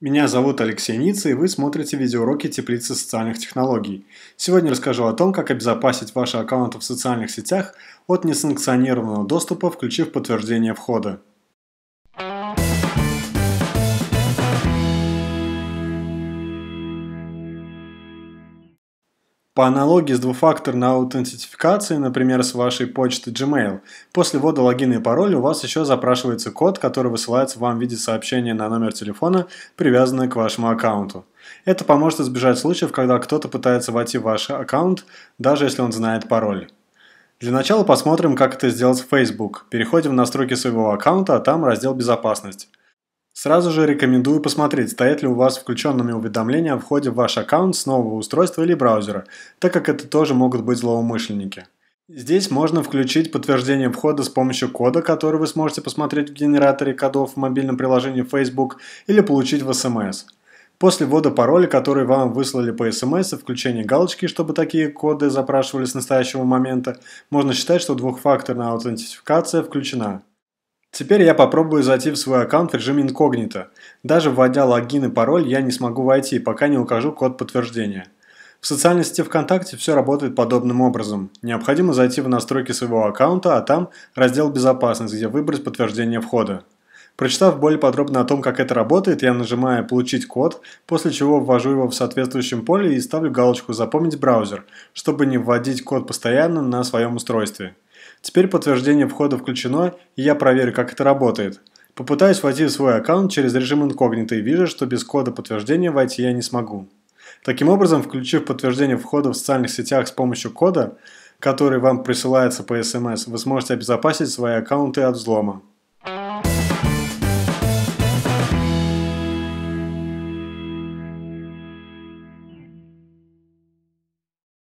Меня зовут Алексей Ницца, и вы смотрите видеоуроки теплицы социальных технологий. Сегодня расскажу о том, как обезопасить ваши аккаунты в социальных сетях от несанкционированного доступа, включив подтверждение входа. По аналогии с двухфакторной аутентификацией, например, с вашей почты Gmail, после ввода логина и пароля у вас еще запрашивается код, который высылается вам в виде сообщения на номер телефона, привязанный к вашему аккаунту. Это поможет избежать случаев, когда кто-то пытается войти в ваш аккаунт, даже если он знает пароль. Для начала посмотрим, как это сделать в Facebook. Переходим в настройки своего аккаунта, а там раздел «Безопасность». Сразу же рекомендую посмотреть, стоят ли у вас включенными уведомления о входе в ваш аккаунт с нового устройства или браузера, так как это тоже могут быть злоумышленники. Здесь можно включить подтверждение входа с помощью кода, который вы сможете посмотреть в генераторе кодов в мобильном приложении Facebook или получить в SMS. После ввода пароля, который вам выслали по смс и включения галочки, чтобы такие коды запрашивались с настоящего момента, можно считать, что двухфакторная аутентификация включена. Теперь я попробую зайти в свой аккаунт в режиме инкогнито. Даже вводя логин и пароль, я не смогу войти, пока не укажу код подтверждения. В социальной сети ВКонтакте все работает подобным образом. Необходимо зайти в настройки своего аккаунта, а там раздел «Безопасность», где выбрать подтверждение входа. Прочитав более подробно о том, как это работает, я нажимаю «Получить код», после чего ввожу его в соответствующем поле и ставлю галочку «Запомнить браузер», чтобы не вводить код постоянно на своем устройстве. Теперь подтверждение входа включено, и я проверю, как это работает. Попытаюсь войти в свой аккаунт через режим инкогнито и вижу, что без кода подтверждения войти я не смогу. Таким образом, включив подтверждение входа в социальных сетях с помощью кода, который вам присылается по СМС, эм вы сможете обезопасить свои аккаунты от взлома.